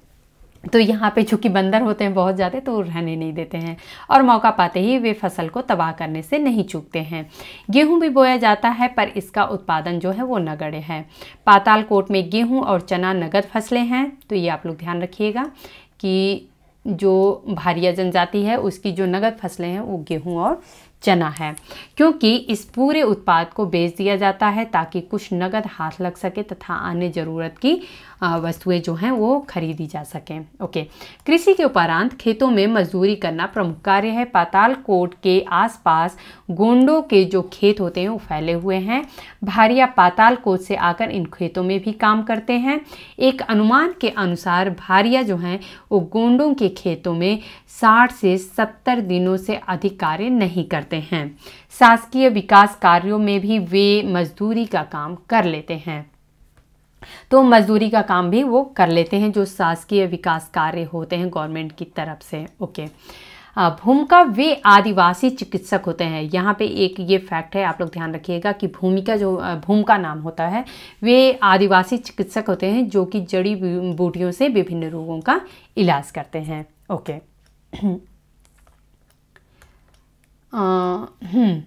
तो यहाँ पे चूँकि बंदर होते हैं बहुत ज़्यादा तो रहने नहीं देते हैं और मौका पाते ही वे फसल को तबाह करने से नहीं चूकते हैं गेहूं भी बोया जाता है पर इसका उत्पादन जो है वो नगण्य है पाताल कोट में गेहूं और चना नगद फसलें हैं तो ये आप लोग ध्यान रखिएगा कि जो भारिया जनजाति है उसकी जो नगद फसलें हैं वो गेहूँ और चना है क्योंकि इस पूरे उत्पाद को बेच दिया जाता है ताकि कुछ नगद हाथ लग सके तथा अन्य ज़रूरत की वस्तुएं जो हैं वो खरीदी जा सकें ओके कृषि के उपरांत खेतों में मजदूरी करना प्रमुख कार्य है पाताल कोट के आसपास गोंडों के जो खेत होते हैं वो फैले हुए हैं भारिया पाताल कोट से आकर इन खेतों में भी काम करते हैं एक अनुमान के अनुसार भारिया जो हैं वो गोंडों के खेतों में साठ से सत्तर दिनों से अधिक कार्य नहीं करते हैं शासकीय विकास कार्यों में भी वे मजदूरी का काम कर लेते हैं तो मजदूरी का काम भी वो कर लेते हैं जो शासकीय विकास कार्य होते हैं गवर्नमेंट की तरफ से ओके भूमिका वे आदिवासी चिकित्सक होते हैं यहाँ पे एक ये फैक्ट है आप लोग ध्यान रखिएगा कि भूमिका जो भूमिका नाम होता है वे आदिवासी चिकित्सक होते हैं जो कि जड़ी बूटियों से विभिन्न रोगों का इलाज करते हैं ओके <clears throat> आ, हम्म।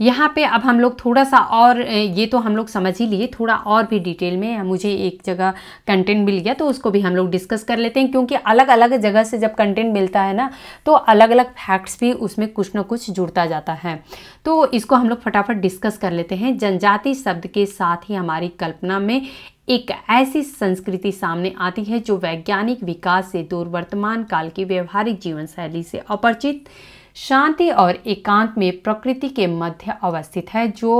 यहाँ पे अब हम लोग थोड़ा सा और ये तो हम लोग समझ ही लिए थोड़ा और भी डिटेल में मुझे एक जगह कंटेंट मिल गया तो उसको भी हम लोग डिस्कस कर लेते हैं क्योंकि अलग अलग जगह से जब कंटेंट मिलता है ना तो अलग अलग फैक्ट्स भी उसमें कुछ ना कुछ जुड़ता जाता है तो इसको हम लोग फटाफट डिस्कस कर लेते हैं जनजाति शब्द के साथ ही हमारी कल्पना में एक ऐसी संस्कृति सामने आती है जो वैज्ञानिक विकास से दूर वर्तमान काल की व्यवहारिक जीवन शैली से अपरिचित शांति और एकांत में प्रकृति के मध्य अवस्थित है जो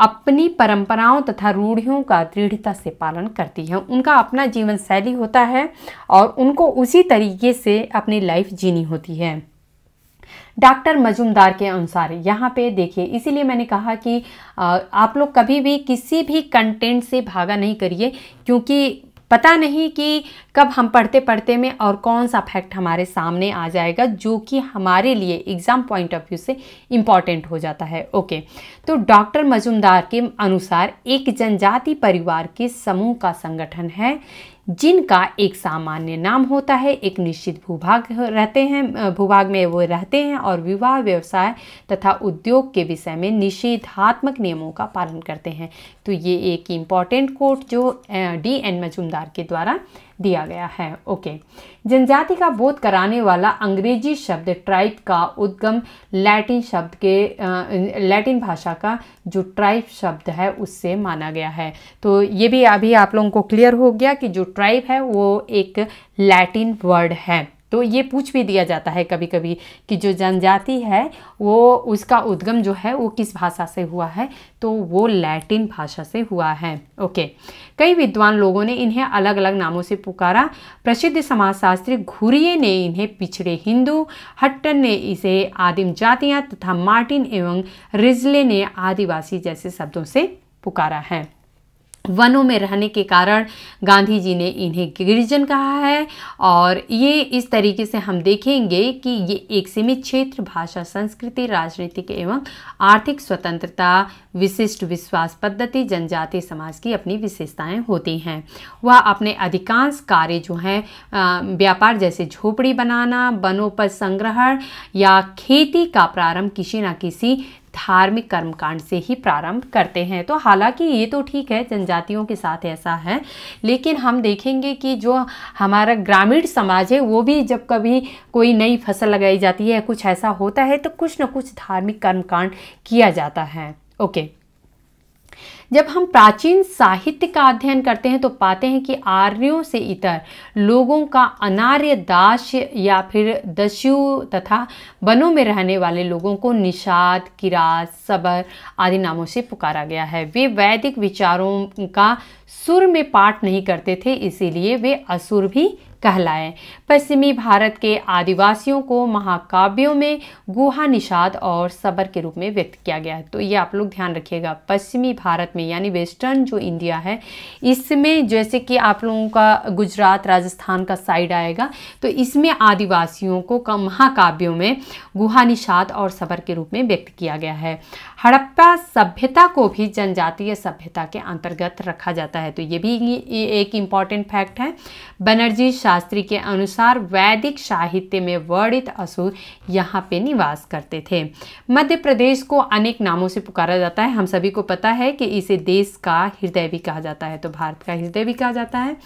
अपनी परंपराओं तथा रूढ़ियों का दृढ़ता से पालन करती है उनका अपना जीवन शैली होता है और उनको उसी तरीके से अपनी लाइफ जीनी होती है डॉक्टर मजुमदार के अनुसार यहाँ पे देखिए इसीलिए मैंने कहा कि आप लोग कभी भी किसी भी कंटेंट से भागा नहीं करिए क्योंकि पता नहीं कि कब हम पढ़ते पढ़ते में और कौन सा फैक्ट हमारे सामने आ जाएगा जो कि हमारे लिए एग्ज़ाम पॉइंट ऑफ व्यू से इम्पॉर्टेंट हो जाता है ओके तो डॉक्टर मजुमदार के अनुसार एक जनजाति परिवार के समूह का संगठन है जिनका एक सामान्य नाम होता है एक निश्चित भूभाग रहते हैं भूभाग में वो रहते हैं और विवाह व्यवसाय तथा उद्योग के विषय में निषेधात्मक नियमों का पालन करते हैं तो ये एक इम्पॉर्टेंट कोर्ट जो डी एन मजूमदार के द्वारा दिया गया है ओके जनजाति का बोध कराने वाला अंग्रेजी शब्द ट्राइब का उद्गम लैटिन शब्द के लैटिन भाषा का जो ट्राइब शब्द है उससे माना गया है तो ये भी अभी आप लोगों को क्लियर हो गया कि जो ट्राइब है वो एक लैटिन वर्ड है तो ये पूछ भी दिया जाता है कभी कभी कि जो जनजाति है वो उसका उद्गम जो है वो किस भाषा से हुआ है तो वो लैटिन भाषा से हुआ है ओके कई विद्वान लोगों ने इन्हें अलग अलग नामों से पुकारा प्रसिद्ध समाजशास्त्री घुरिये ने इन्हें पिछड़े हिंदू हट्टन ने इसे आदिम जातियाँ तथा मार्टिन एवं रिजले ने आदिवासी जैसे शब्दों से पुकारा है वनों में रहने के कारण गांधी जी ने इन्हें गिरिजन कहा है और ये इस तरीके से हम देखेंगे कि ये एक सीमित क्षेत्र भाषा संस्कृति राजनीतिक एवं आर्थिक स्वतंत्रता विशिष्ट विश्वास पद्धति जनजाति समाज की अपनी विशेषताएं होती हैं वह अपने अधिकांश कार्य जो हैं व्यापार जैसे झोपड़ी बनाना वनों पर संग्रहण या खेती का प्रारंभ किसी न किसी धार्मिक कर्मकांड से ही प्रारंभ करते हैं तो हालांकि ये तो ठीक है जनजातियों के साथ ऐसा है लेकिन हम देखेंगे कि जो हमारा ग्रामीण समाज है वो भी जब कभी कोई नई फसल लगाई जाती है कुछ ऐसा होता है तो कुछ ना कुछ धार्मिक कर्मकांड किया जाता है ओके okay. जब हम प्राचीन साहित्य का अध्ययन करते हैं तो पाते हैं कि आर्यों से इतर लोगों का अनार्य दास या फिर दस्यु तथा वनों में रहने वाले लोगों को निषाद किरात सबर आदि नामों से पुकारा गया है वे वैदिक विचारों का सुर में पाठ नहीं करते थे इसीलिए वे असुर भी कहलाए पश्चिमी भारत के आदिवासियों को महाकाव्यों में गुहा निषाद और सबर के रूप में व्यक्त किया गया है तो ये आप लोग ध्यान रखिएगा पश्चिमी भारत में यानी वेस्टर्न जो इंडिया है इसमें जैसे कि आप लोगों का गुजरात राजस्थान का साइड आएगा तो इसमें आदिवासियों को महाकाव्यों में गुहा निषाद और सबर के रूप में व्यक्त किया गया है हड़प्पा सभ्यता को भी जनजातीय सभ्यता के अंतर्गत रखा जाता है तो ये भी एक इम्पॉर्टेंट फैक्ट है बनर्जी शास्त्री के अनुसार वैदिक साहित्य में वर्णित असुर यहाँ पे निवास करते थे मध्य प्रदेश को अनेक नामों से पुकारा जाता है हम सभी को पता है कि इसे देश का हृदय भी कहा जाता है तो भारत का हृदय भी कहा जाता है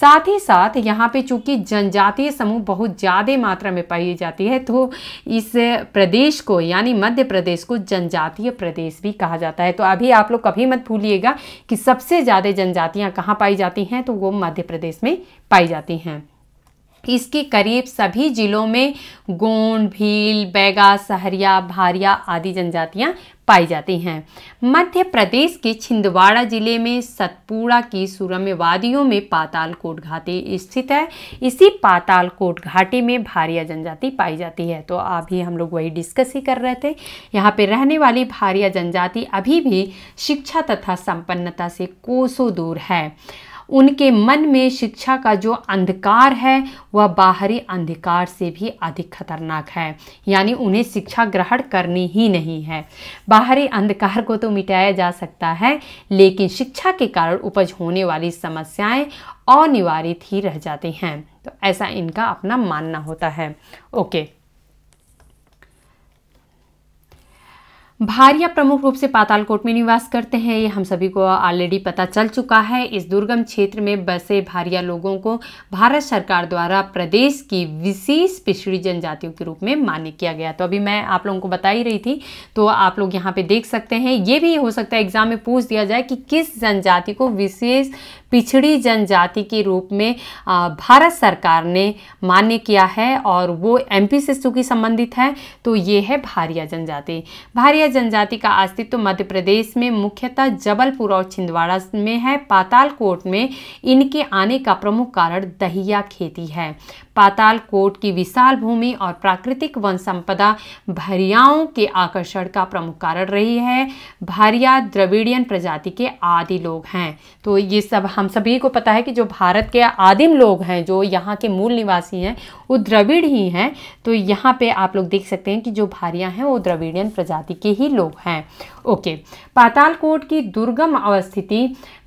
साथ ही साथ यहाँ पे चूंकि जनजातीय समूह बहुत ज़्यादा मात्रा में पाई जाती है तो इस प्रदेश को यानी मध्य प्रदेश को जनजातीय प्रदेश भी कहा जाता है तो अभी आप लोग कभी मत भूलिएगा कि सबसे ज़्यादा जनजातियाँ कहाँ पाई जाती हैं तो वो मध्य प्रदेश में पाई जाती हैं इसके करीब सभी जिलों में गोंड भील बैगा सहरिया भारिया आदि जनजातियां पाई जाती हैं मध्य प्रदेश के छिंदवाड़ा जिले में सतपुड़ा की सुरम्य वादियों में पातालकोट घाटी स्थित है इसी पातालकोट घाटी में भारिया जनजाति पाई जाती है तो अभी हम लोग वही डिस्कस ही कर रहे थे यहाँ पे रहने वाली भारिया जनजाति अभी भी शिक्षा तथा संपन्नता से कोसों दूर है उनके मन में शिक्षा का जो अंधकार है वह बाहरी अंधकार से भी अधिक खतरनाक है यानी उन्हें शिक्षा ग्रहण करनी ही नहीं है बाहरी अंधकार को तो मिटाया जा सकता है लेकिन शिक्षा के कारण उपज होने वाली समस्याएं अनिवार्य ही रह जाती हैं तो ऐसा इनका अपना मानना होता है ओके भारिया प्रमुख रूप से पातालकोट में निवास करते हैं ये हम सभी को ऑलरेडी पता चल चुका है इस दुर्गम क्षेत्र में बसे भारिया लोगों को भारत सरकार द्वारा प्रदेश की विशेष पिछड़ी जनजातियों के रूप में मान्य किया गया तो अभी मैं आप लोगों को बता ही रही थी तो आप लोग यहाँ पे देख सकते हैं ये भी हो सकता है एग्जाम में पूछ दिया जाए कि किस जनजाति को विशेष पिछड़ी जनजाति के रूप में भारत सरकार ने मान्य किया है और वो पी से संबंधित है तो ये है भारिया जनजाति भारिया जनजाति का अस्तित्व मध्य प्रदेश में मुख्यतः जबलपुर और छिंदवाड़ा में है पातालकोट में इनके आने का प्रमुख कारण दहिया खेती है पातालकोट की विशाल भूमि और प्राकृतिक वन संपदा भरियाओं के आकर्षण का प्रमुख कारण रही है भारिया द्रविड़ियन प्रजाति के आदि लोग हैं तो ये सब हम सभी को पता है कि जो भारत के आदिम लोग हैं जो यहाँ के मूल निवासी हैं वो द्रविड़ ही हैं तो यहाँ पे आप लोग देख सकते हैं कि जो भारियाँ हैं वो द्रविड़ियन प्रजाति के ही ही लोग हैं ओके पातालकोट की दुर्गम अवस्थिति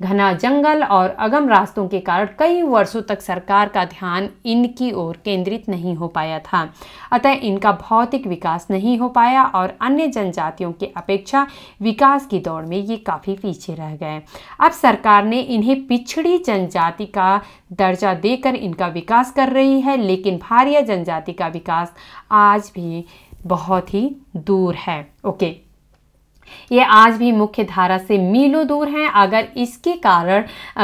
घना जंगल और अगम रास्तों के कारण कई वर्षों तक सरकार का ध्यान इनकी ओर केंद्रित नहीं हो पाया था अतः इनका भौतिक विकास नहीं हो पाया और अन्य जनजातियों की अपेक्षा विकास की दौड़ में ये काफ़ी पीछे रह गए अब सरकार ने इन्हें पिछड़ी जनजाति का दर्जा देकर इनका विकास कर रही है लेकिन भारिया जनजाति का विकास आज भी बहुत ही दूर है ओके ये आज भी मुख्य धारा से मीलों दूर हैं अगर इसके कारण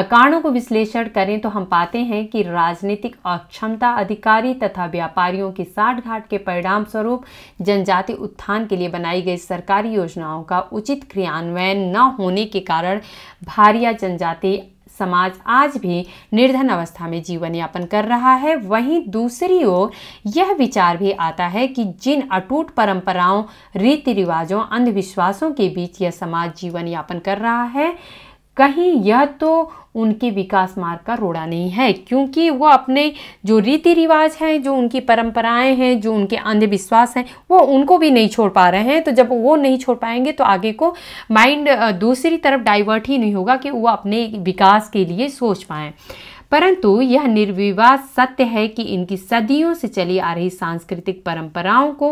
कारणों को विश्लेषण करें तो हम पाते हैं कि राजनीतिक अक्षमता अधिकारी तथा व्यापारियों की साठगांठ के परिणाम स्वरूप जनजाति उत्थान के लिए बनाई गई सरकारी योजनाओं का उचित क्रियान्वयन न होने के कारण भारिया जनजाति समाज आज भी निर्धन अवस्था में जीवन यापन कर रहा है वहीं दूसरी ओर यह विचार भी आता है कि जिन अटूट परंपराओं रीति रिवाजों अंधविश्वासों के बीच यह समाज जीवन यापन कर रहा है कहीं यह तो उनके विकास मार्ग का रोड़ा नहीं है क्योंकि वो अपने जो रीति रिवाज हैं जो उनकी परंपराएं हैं जो उनके अंधविश्वास हैं वो उनको भी नहीं छोड़ पा रहे हैं तो जब वो नहीं छोड़ पाएंगे तो आगे को माइंड दूसरी तरफ डाइवर्ट ही नहीं होगा कि वो अपने विकास के लिए सोच पाएँ परंतु यह निर्विवाद सत्य है कि इनकी सदियों से चली आ रही सांस्कृतिक परंपराओं को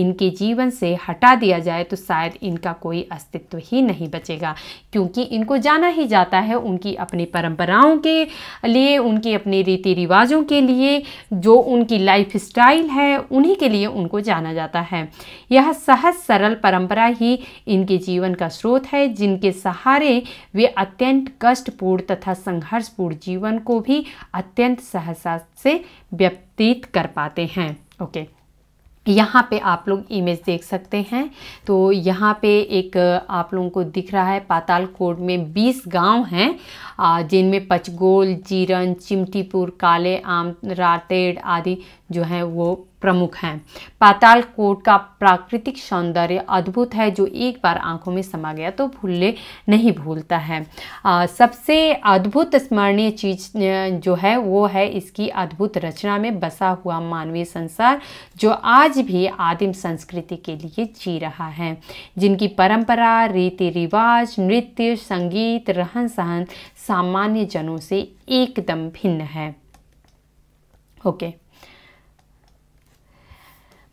इनके जीवन से हटा दिया जाए तो शायद इनका कोई अस्तित्व ही नहीं बचेगा क्योंकि इनको जाना ही जाता है उनकी अपनी परंपराओं के लिए उनकी अपने रीति रिवाजों के लिए जो उनकी लाइफ स्टाइल है उन्हीं के लिए उनको जाना जाता है यह सहज सरल परंपरा ही इनके जीवन का स्रोत है जिनके सहारे वे अत्यंत कष्टपूर्ण तथा संघर्षपूर्ण जीवन को भी अत्यंत सहसा से व्यतीत कर पाते हैं ओके यहाँ पे आप लोग इमेज देख सकते हैं तो यहाँ पे एक आप लोगों को दिख रहा है पाताल कोट में 20 गांव हैं जिनमें पचगोल जीरन चिमटीपुर काले आम रातेड़ आदि जो हैं वो प्रमुख हैं पाताल कोट का प्राकृतिक सौंदर्य अद्भुत है जो एक बार आंखों में समा गया तो भूलने नहीं भूलता है आ, सबसे अद्भुत स्मरणीय चीज जो है वो है इसकी अद्भुत रचना में बसा हुआ मानवीय संसार जो आज भी आदिम संस्कृति के लिए जी रहा है जिनकी परंपरा रीति रिवाज नृत्य संगीत रहन सहन सामान्य जनों से एकदम भिन्न है ओके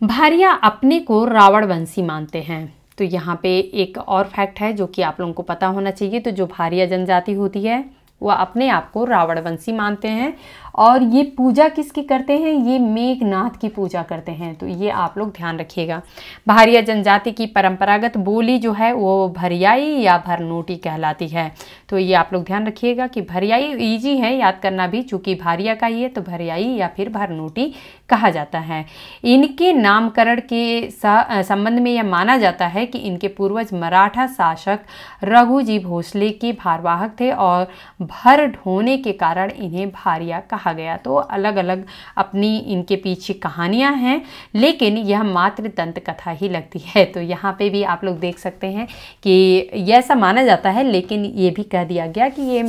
भारिया अपने को रावण वंशी मानते हैं तो यहाँ पे एक और फैक्ट है जो कि आप लोगों को पता होना चाहिए तो जो भारिया जनजाति होती है वह अपने आप को रावण वंशी मानते हैं और ये पूजा किसकी करते हैं ये मेघनाथ की पूजा करते हैं तो ये आप लोग ध्यान रखिएगा भारिया जनजाति की परंपरागत बोली जो है वो भरियाई या भरनोटी कहलाती है तो ये आप लोग ध्यान रखिएगा कि भरियाई ईजी है याद करना भी चूँकि भारिया का ही है तो भरियाई या फिर भरनोटी कहा जाता है इनके नामकरण के संबंध में यह माना जाता है कि इनके पूर्वज मराठा शासक रघुजी भोसले के भारवाहक थे और भर ढोने के कारण इन्हें भारिया कहा कहा गया तो अलग अलग अपनी इनके पीछे कहानियाँ हैं लेकिन यह मात्र दंत कथा ही लगती <laughs> है तो यहाँ पे भी आप लोग देख सकते हैं कि यह ऐसा माना जाता है लेकिन ये भी कह दिया गया कि ये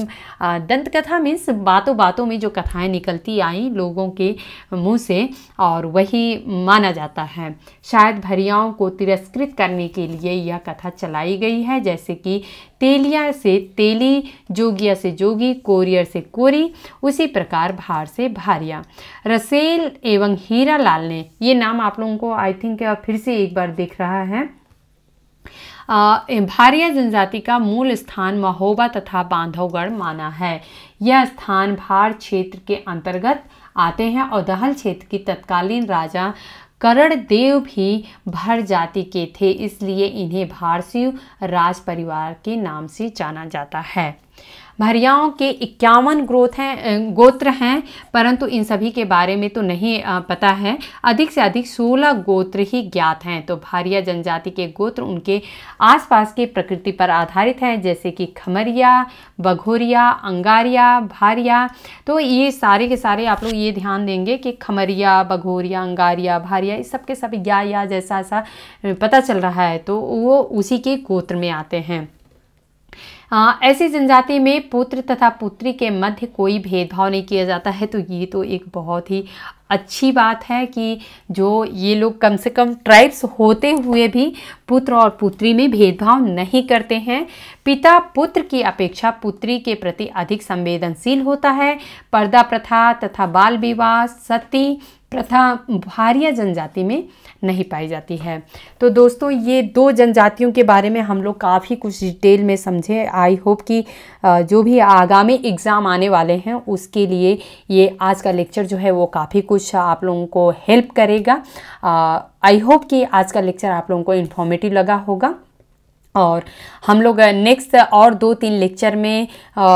दंत कथा मीन्स बातों बातों में जो कथाएं निकलती आई लोगों के मुँह से और वही माना जाता है शायद भरियाओं को तिरस्कृत करने के लिए यह कथा चलाई गई है जैसे कि तेलिया से तेली जोगिया से जोगी कोरियर से कोरी उसी प्रकार भार से भारिया रसेल एवं हीरा लाल ने ये नाम आप लोगों को आई थिंक फिर से एक बार दिख रहा है भारिया जनजाति का मूल स्थान महोबा तथा बांधवगढ़ माना है यह स्थान भार क्षेत्र के अंतर्गत आते हैं और दहल क्षेत्र की तत्कालीन राजा करण देव भी भर जाति के थे इसलिए इन्हें भारसीय राज परिवार के नाम से जाना जाता है भरियाओं के इक्यावन ग्रोथ हैं गोत्र हैं परंतु इन सभी के बारे में तो नहीं पता है अधिक से अधिक सोलह गोत्र ही ज्ञात हैं तो भारिया जनजाति के गोत्र उनके आसपास के प्रकृति पर आधारित हैं जैसे कि खमरिया बघोरिया अंगारिया भारिया तो ये सारे के सारे आप लोग ये ध्यान देंगे कि खमरिया बघोरिया अंगारिया भारिया इस सब के सब या या जैसा ऐसा पता चल रहा है तो वो उसी के गोत्र में आते हैं हाँ, ऐसी जनजाति में पुत्र तथा पुत्री के मध्य कोई भेदभाव नहीं किया जाता है तो ये तो एक बहुत ही अच्छी बात है कि जो ये लोग कम से कम ट्राइब्स होते हुए भी पुत्र और पुत्री में भेदभाव नहीं करते हैं पिता पुत्र की अपेक्षा पुत्री के प्रति अधिक संवेदनशील होता है पर्दा प्रथा तथा बाल विवाह सती प्रथा भारिया जनजाति में नहीं पाई जाती है तो दोस्तों ये दो जनजातियों के बारे में हम लोग काफ़ी कुछ डिटेल में समझे आई होप कि जो भी आगामी एग्ज़ाम आने वाले हैं उसके लिए ये आज का लेक्चर जो है वो काफ़ी कुछ आप लोगों को हेल्प करेगा आई होप कि आज का लेक्चर आप लोगों को इन्फॉर्मेटिव लगा होगा और हम लोग नेक्स्ट और दो तीन लेक्चर में आ,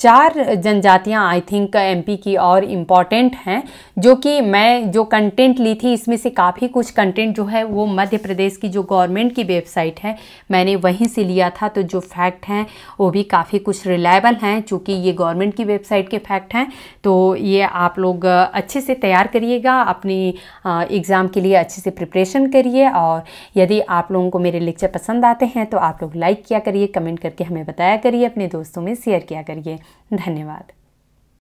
चार जनजातियां आई थिंक एमपी की और इम्पॉर्टेंट हैं जो कि मैं जो कंटेंट ली थी इसमें से काफ़ी कुछ कंटेंट जो है वो मध्य प्रदेश की जो गवर्नमेंट की वेबसाइट है मैंने वहीं से लिया था तो जो फैक्ट हैं वो भी काफ़ी कुछ रिलायबल हैं चूँकि ये गवर्नमेंट की वेबसाइट के फैक्ट हैं तो ये आप लोग अच्छे से तैयार करिएगा अपनी एग्ज़ाम के लिए अच्छे से प्रिपरेशन करिए और यदि आप लोगों को मेरे लेक्चर पसंद आते हैं तो आप लोग लाइक किया करिए कमेंट करके हमें बताया करिए अपने दोस्तों में शेयर किया करिए धन्यवाद